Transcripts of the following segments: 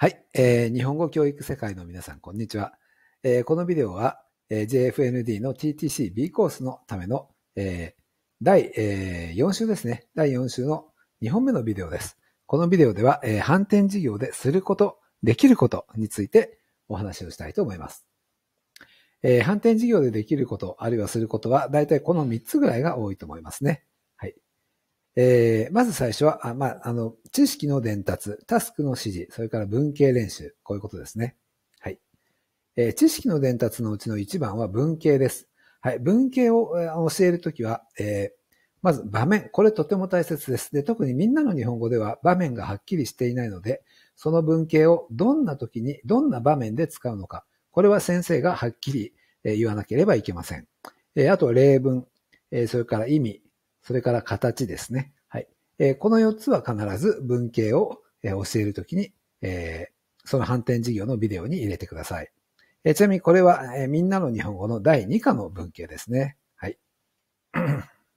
はい、えー、日本語教育世界の皆さん、こんにちは。えー、このビデオは、えー、JFND の TTCB コースのための、えー、第、えー、4週ですね。第4週の2本目のビデオです。このビデオでは、えー、反転事業ですること、できることについてお話をしたいと思います。えー、反転事業でできること、あるいはすることは、だいたいこの3つぐらいが多いと思いますね。えー、まず最初は、あまあ、あの、知識の伝達、タスクの指示、それから文系練習、こういうことですね。はい。えー、知識の伝達のうちの1番は文系です。はい。文系を教えるときは、えー、まず場面。これとても大切です。で、特にみんなの日本語では場面がはっきりしていないので、その文系をどんな時に、どんな場面で使うのか。これは先生がはっきり言わなければいけません。あと、例文、それから意味、それから形ですね。この4つは必ず文系を教えるときに、その反転授業のビデオに入れてください。ちなみにこれは、みんなの日本語の第2課の文系ですね。はい。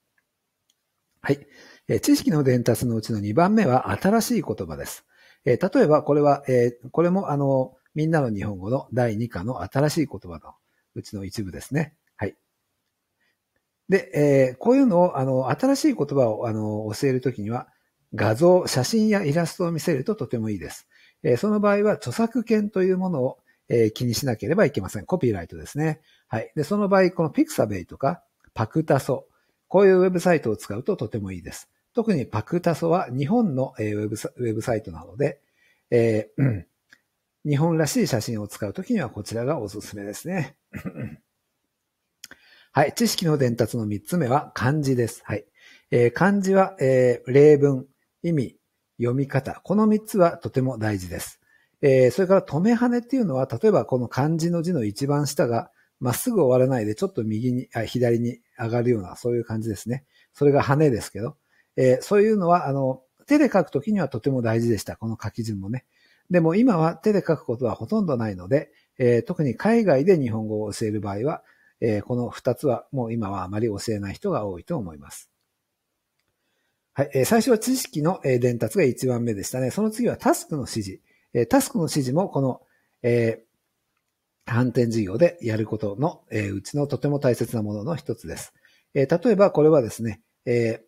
はい。知識の伝達のうちの2番目は新しい言葉です。例えば、これは、これもあの、みんなの日本語の第2課の新しい言葉のうちの一部ですね。で、えー、こういうのを、あの、新しい言葉を、あの、教えるときには、画像、写真やイラストを見せるととてもいいです。えー、その場合は、著作権というものを、えー、気にしなければいけません。コピーライトですね。はい。で、その場合、この Pixabay とか、パクタソ、こういうウェブサイトを使うととてもいいです。特にパクタソは日本の、えウェブサウェブサイトなので、えー、日本らしい写真を使うときにはこちらがおすすめですね。はい。知識の伝達の三つ目は漢字です。はい。えー、漢字は、えー、例文、意味、読み方。この三つはとても大事です。えー、それから止め跳ねっていうのは、例えばこの漢字の字の一番下が、まっすぐ終わらないで、ちょっと右にあ、左に上がるような、そういう感じですね。それが跳ねですけど、えー、そういうのは、あの、手で書くときにはとても大事でした。この書き順もね。でも今は手で書くことはほとんどないので、えー、特に海外で日本語を教える場合は、えー、この2つはもう今はあまり教えない人が多いと思います。はい。えー、最初は知識の、え伝達が1番目でしたね。その次はタスクの指示。えー、タスクの指示もこの、えー、反転事業でやることの、えー、うちのとても大切なものの一つです。えー、例えばこれはですね、え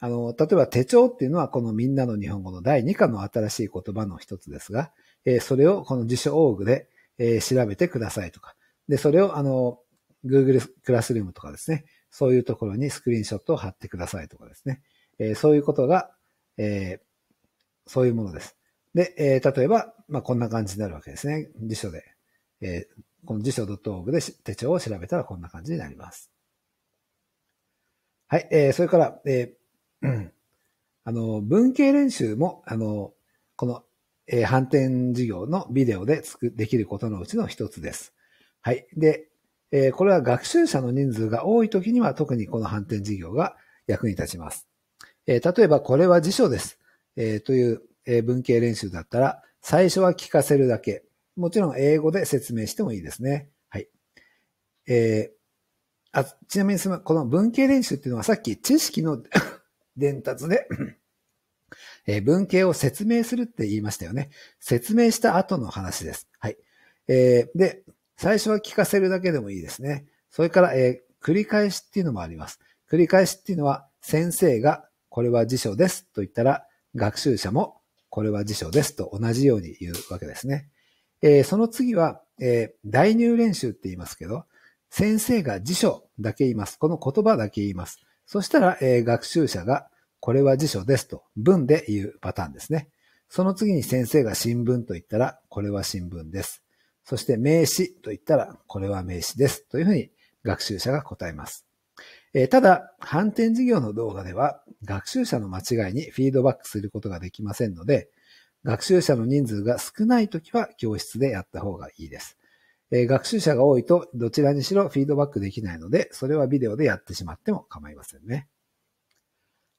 ー、あの、例えば手帳っていうのはこのみんなの日本語の第2課の新しい言葉の一つですが、えー、それをこの辞書オーグで、えー、調べてくださいとか、で、それをあの、Google クラスルームとかですね、そういうところにスクリーンショットを貼ってくださいとかですね。えー、そういうことが、えー、そういうものです。で、えー、例えば、まあ、こんな感じになるわけですね。辞書で。えー、この辞書 .org で手帳を調べたらこんな感じになります。はい、えー、それから、えー、うん、あの、文系練習も、あの、この、えー、反転授業のビデオでつく、できることのうちの一つです。はい。で、えー、これは学習者の人数が多い時には特にこの反転事業が役に立ちます。えー、例えばこれは辞書です。えー、という、え文系練習だったら、最初は聞かせるだけ。もちろん英語で説明してもいいですね。はい。えあちなみにその、この文系練習っていうのはさっき知識の 伝達でえ文系を説明するって言いましたよね。説明した後の話です。はい。えで、最初は聞かせるだけでもいいですね。それから、えー、繰り返しっていうのもあります。繰り返しっていうのは、先生が、これは辞書ですと言ったら、学習者も、これは辞書ですと同じように言うわけですね。えー、その次は、えー、代入練習って言いますけど、先生が辞書だけ言います。この言葉だけ言います。そしたら、えー、学習者が、これは辞書ですと文で言うパターンですね。その次に先生が新聞と言ったら、これは新聞です。そして名詞と言ったら、これは名詞です。というふうに学習者が答えます。えー、ただ、反転授業の動画では、学習者の間違いにフィードバックすることができませんので、学習者の人数が少ないときは教室でやった方がいいです。えー、学習者が多いと、どちらにしろフィードバックできないので、それはビデオでやってしまっても構いませんね。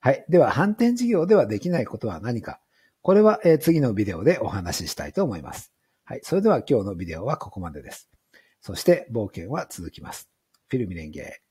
はい。では、反転授業ではできないことは何か。これは、えー、次のビデオでお話ししたいと思います。はい。それでは今日のビデオはここまでです。そして冒険は続きます。フィルミレンゲー。